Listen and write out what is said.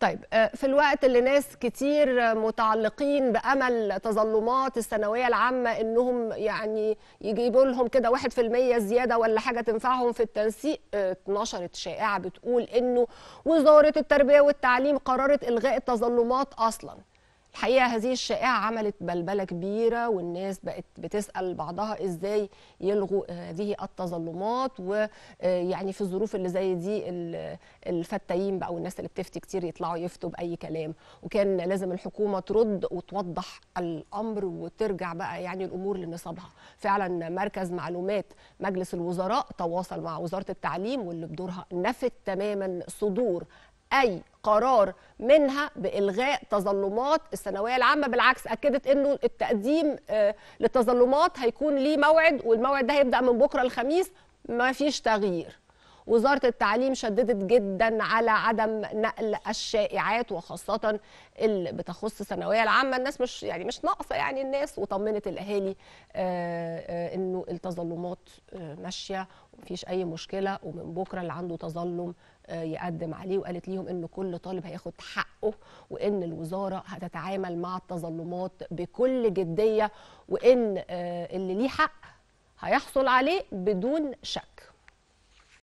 طيب آه، في الوقت اللي ناس كتير متعلقين بامل تظلمات الثانويه العامه انهم يعني يجيبوا لهم كده 1% زياده ولا حاجه تنفعهم في التنسيق آه، اتنشرت شائعه بتقول انه وزاره التربيه والتعليم قررت الغاء التظلمات اصلا الحقيقه هذه الشائعه عملت بلبله كبيره والناس بقت بتسال بعضها ازاي يلغوا آه، هذه التظلمات ويعني آه، في الظروف اللي زي دي الفتايين بقى والناس اللي بتفتي كتير يطلعوا يفتوا باي كلام وكان لازم الحكومه ترد وتوضح الامر وترجع بقى يعني الامور لنصابها فعلا مركز معلومات مجلس الوزراء تواصل مع وزاره التعليم واللي بدورها نفت تماما صدور اي قرار منها بالغاء تظلمات الثانويه العامه بالعكس اكدت انه التقديم آه، للتظلمات هيكون ليه موعد والموعد ده هيبدا من بكره الخميس ما فيش تغيير وزاره التعليم شددت جدا على عدم نقل الشائعات وخاصه اللي بتخص الثانويه العامه الناس مش يعني مش ناقصه يعني الناس وطمنت الاهالي آه، آه، انه التظلمات آه، ماشيه ومفيش اي مشكله ومن بكره اللي عنده تظلم يقدم عليه وقالت ليهم ان كل طالب هياخد حقه وان الوزاره هتتعامل مع التظلمات بكل جديه وان اللي ليه حق هيحصل عليه بدون شك